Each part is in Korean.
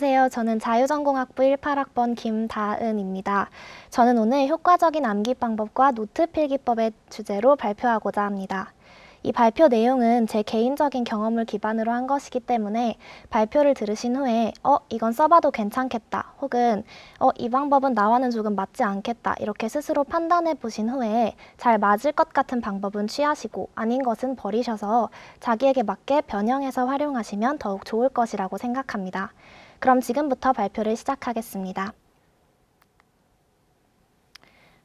안녕하세요. 저는 자유전공학부 18학번 김다은입니다. 저는 오늘 효과적인 암기 방법과 노트 필기법의 주제로 발표하고자 합니다. 이 발표 내용은 제 개인적인 경험을 기반으로 한 것이기 때문에 발표를 들으신 후에 어, 이건 써봐도 괜찮겠다 혹은 어, 이 방법은 나와는 조금 맞지 않겠다 이렇게 스스로 판단해 보신 후에 잘 맞을 것 같은 방법은 취하시고 아닌 것은 버리셔서 자기에게 맞게 변형해서 활용하시면 더욱 좋을 것이라고 생각합니다. 그럼 지금부터 발표를 시작하겠습니다.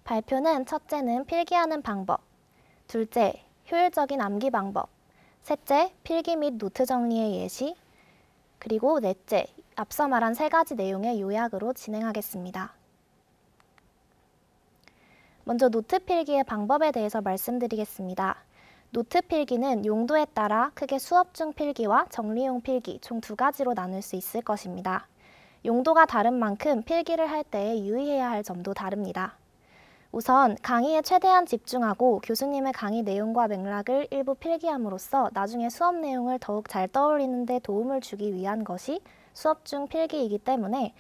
발표는 첫째는 필기하는 방법, 둘째, 효율적인 암기 방법, 셋째, 필기 및 노트 정리의 예시, 그리고 넷째, 앞서 말한 세 가지 내용의 요약으로 진행하겠습니다. 먼저 노트 필기의 방법에 대해서 말씀드리겠습니다. 노트 필기는 용도에 따라 크게 수업 중 필기와 정리용 필기 총 두 가지로 나눌 수 있을 것입니다. 용도가 다른 만큼 필기를 할 때에 유의해야 할 점도 다릅니다. 우선 강의에 최대한 집중하고 교수님의 강의 내용과 맥락을 일부 필기함으로써 나중에 수업 내용을 더욱 잘 떠올리는 데 도움을 주기 위한 것이 수업 중 필기이기 때문에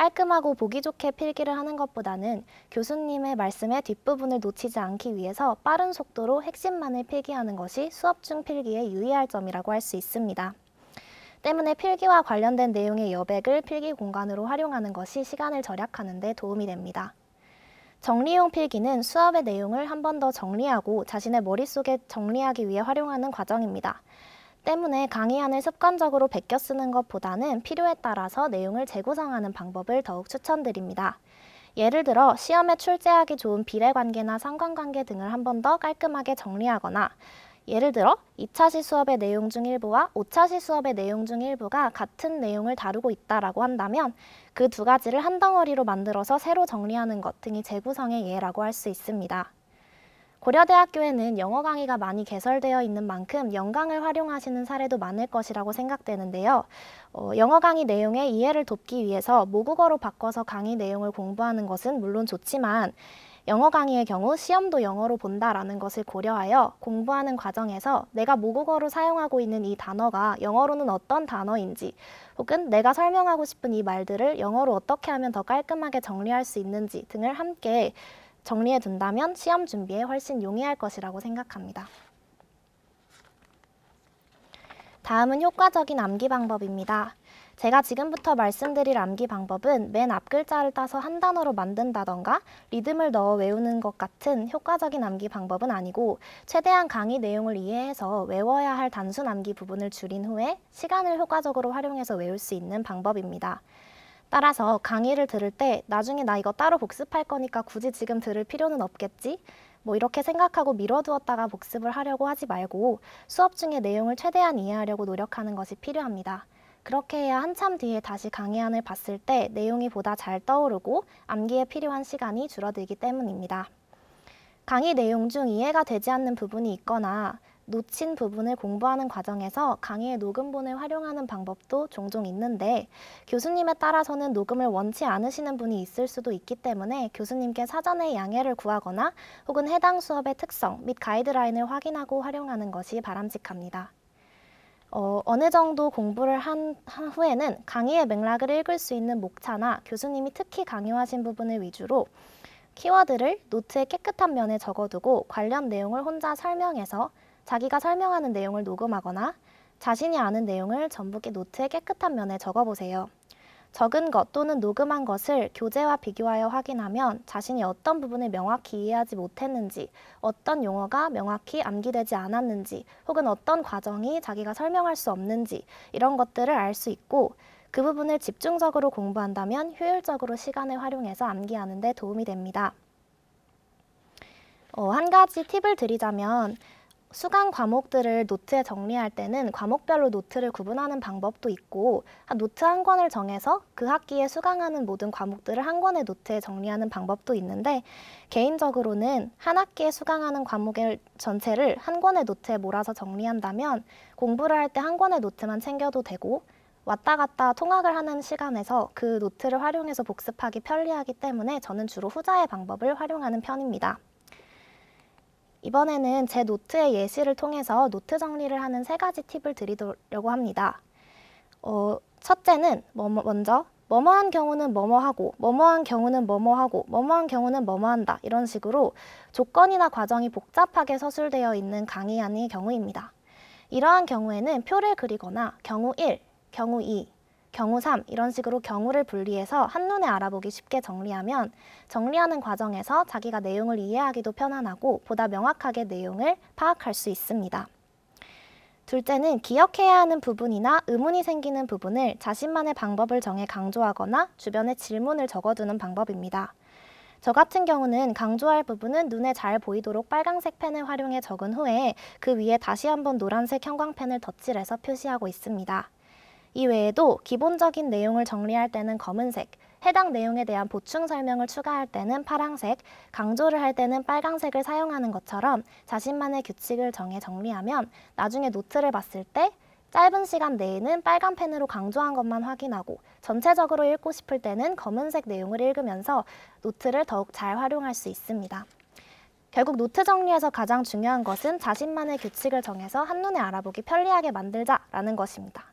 깔끔하고 보기 좋게 필기를 하는 것보다는 교수님의 말씀의 뒷부분을 놓치지 않기 위해서 빠른 속도로 핵심만을 필기하는 것이 수업 중필기에 유의할 점이라고 할 수 있습니다. 때문에 필기와 관련된 내용의 여백을 필기 공간으로 활용하는 것이 시간을 절약하는 데 도움이 됩니다. 정리용 필기는 수업의 내용을 한 번 더 정리하고 자신의 머릿속에 정리하기 위해 활용하는 과정입니다. 때문에 강의안을 습관적으로 베껴 쓰는 것보다는 필요에 따라서 내용을 재구성하는 방법을 더욱 추천드립니다. 예를 들어 시험에 출제하기 좋은 비례관계나 상관관계 등을 한 번 더 깔끔하게 정리하거나 예를 들어 2차시 수업의 내용 중 일부와 5차시 수업의 내용 중 일부가 같은 내용을 다루고 있다라고 한다면 그 두 가지를 한 덩어리로 만들어서 새로 정리하는 것 등이 재구성의 예라고 할 수 있습니다. 고려대학교에는 영어 강의가 많이 개설되어 있는 만큼 영강을 활용하시는 사례도 많을 것이라고 생각되는데요. 어, 영어 강의 내용의 이해를 돕기 위해서 모국어로 바꿔서 강의 내용을 공부하는 것은 물론 좋지만 영어 강의의 경우 시험도 영어로 본다라는 것을 고려하여 공부하는 과정에서 내가 모국어로 사용하고 있는 이 단어가 영어로는 어떤 단어인지 혹은 내가 설명하고 싶은 이 말들을 영어로 어떻게 하면 더 깔끔하게 정리할 수 있는지 등을 함께 정리해 둔다면 시험 준비에 훨씬 용이할 것이라고 생각합니다. 다음은 효과적인 암기 방법입니다. 제가 지금부터 말씀드릴 암기 방법은 맨 앞 글자를 따서 한 단어로 만든다던가 리듬을 넣어 외우는 것 같은 효과적인 암기 방법은 아니고 최대한 강의 내용을 이해해서 외워야 할 단순 암기 부분을 줄인 후에 시간을 효과적으로 활용해서 외울 수 있는 방법입니다. 따라서 강의를 들을 때 나중에 나 이거 따로 복습할 거니까 굳이 지금 들을 필요는 없겠지? 뭐 이렇게 생각하고 미뤄두었다가 복습을 하려고 하지 말고 수업 중에 내용을 최대한 이해하려고 노력하는 것이 필요합니다. 그렇게 해야 한참 뒤에 다시 강의안을 봤을 때 내용이 보다 잘 떠오르고 암기에 필요한 시간이 줄어들기 때문입니다. 강의 내용 중 이해가 되지 않는 부분이 있거나 놓친 부분을 공부하는 과정에서 강의의 녹음본을 활용하는 방법도 종종 있는데 교수님에 따라서는 녹음을 원치 않으시는 분이 있을 수도 있기 때문에 교수님께 사전에 양해를 구하거나 혹은 해당 수업의 특성 및 가이드라인을 확인하고 활용하는 것이 바람직합니다. 어, 어느 정도 공부를 한, 한, 후에는 강의의 맥락을 읽을 수 있는 목차나 교수님이 특히 강요하신 부분을 위주로 키워드를 노트의 깨끗한 면에 적어두고 관련 내용을 혼자 설명해서 자기가 설명하는 내용을 녹음하거나 자신이 아는 내용을 전부께 노트의 깨끗한 면에 적어보세요. 적은 것 또는 녹음한 것을 교재와 비교하여 확인하면 자신이 어떤 부분을 명확히 이해하지 못했는지, 어떤 용어가 명확히 암기되지 않았는지, 혹은 어떤 과정이 자기가 설명할 수 없는지 이런 것들을 알 수 있고 그 부분을 집중적으로 공부한다면 효율적으로 시간을 활용해서 암기하는 데 도움이 됩니다. 어, 한 가지 팁을 드리자면 수강 과목들을 노트에 정리할 때는 과목별로 노트를 구분하는 방법도 있고 노트 한 권을 정해서 그 학기에 수강하는 모든 과목들을 한 권의 노트에 정리하는 방법도 있는데 개인적으로는 한 학기에 수강하는 과목의 전체를 한 권의 노트에 몰아서 정리한다면 공부를 할 때 한 권의 노트만 챙겨도 되고 왔다 갔다 통학을 하는 시간에서 그 노트를 활용해서 복습하기 편리하기 때문에 저는 주로 후자의 방법을 활용하는 편입니다. 이번에는 제 노트의 예시를 통해서 노트 정리를 하는 세 가지 팁을 드리려고 합니다. 어, 첫째는 먼저 뭐뭐한 경우는 뭐뭐하고 뭐뭐한 경우는 뭐뭐하고 뭐뭐한 경우는 뭐뭐한다 이런 식으로 조건이나 과정이 복잡하게 서술되어 있는 강의안의 경우입니다. 이러한 경우에는 표를 그리거나 경우 1, 경우 2, 경우 3 이런 식으로 경우를 분리해서 한눈에 알아보기 쉽게 정리하면 정리하는 과정에서 자기가 내용을 이해하기도 편안하고 보다 명확하게 내용을 파악할 수 있습니다. 둘째는 기억해야 하는 부분이나 의문이 생기는 부분을 자신만의 방법을 정해 강조하거나 주변에 질문을 적어두는 방법입니다. 저 같은 경우는 강조할 부분은 눈에 잘 보이도록 빨강색 펜을 활용해 적은 후에 그 위에 다시 한번 노란색 형광펜을 덧칠해서 표시하고 있습니다. 이외에도 기본적인 내용을 정리할 때는 검은색, 해당 내용에 대한 보충 설명을 추가할 때는 파랑색, 강조를 할 때는 빨간색을 사용하는 것처럼 자신만의 규칙을 정해 정리하면 나중에 노트를 봤을 때 짧은 시간 내에는 빨간 펜으로 강조한 것만 확인하고 전체적으로 읽고 싶을 때는 검은색 내용을 읽으면서 노트를 더욱 잘 활용할 수 있습니다. 결국 노트 정리에서 가장 중요한 것은 자신만의 규칙을 정해서 한눈에 알아보기 편리하게 만들자라는 것입니다.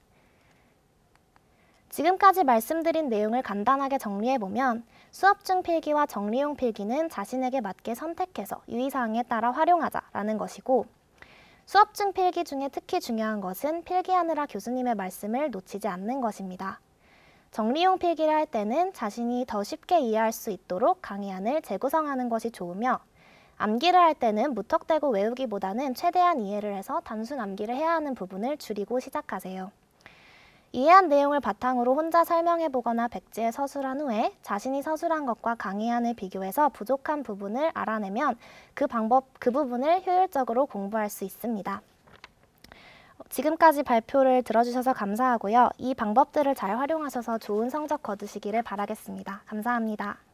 지금까지 말씀드린 내용을 간단하게 정리해보면 수업 중 필기와 정리용 필기는 자신에게 맞게 선택해서 유의사항에 따라 활용하자라는 것이고 수업 중 필기 중에 특히 중요한 것은 필기하느라 교수님의 말씀을 놓치지 않는 것입니다. 정리용 필기를 할 때는 자신이 더 쉽게 이해할 수 있도록 강의안을 재구성하는 것이 좋으며 암기를 할 때는 무턱대고 외우기보다는 최대한 이해를 해서 단순 암기를 해야 하는 부분을 줄이고 시작하세요. 이해한 내용을 바탕으로 혼자 설명해보거나 백지에 서술한 후에 자신이 서술한 것과 강의안을 비교해서 부족한 부분을 알아내면 그 방법, 그 부분을 효율적으로 공부할 수 있습니다. 지금까지 발표를 들어주셔서 감사하고요. 이 방법들을 잘 활용하셔서 좋은 성적 거두시기를 바라겠습니다. 감사합니다.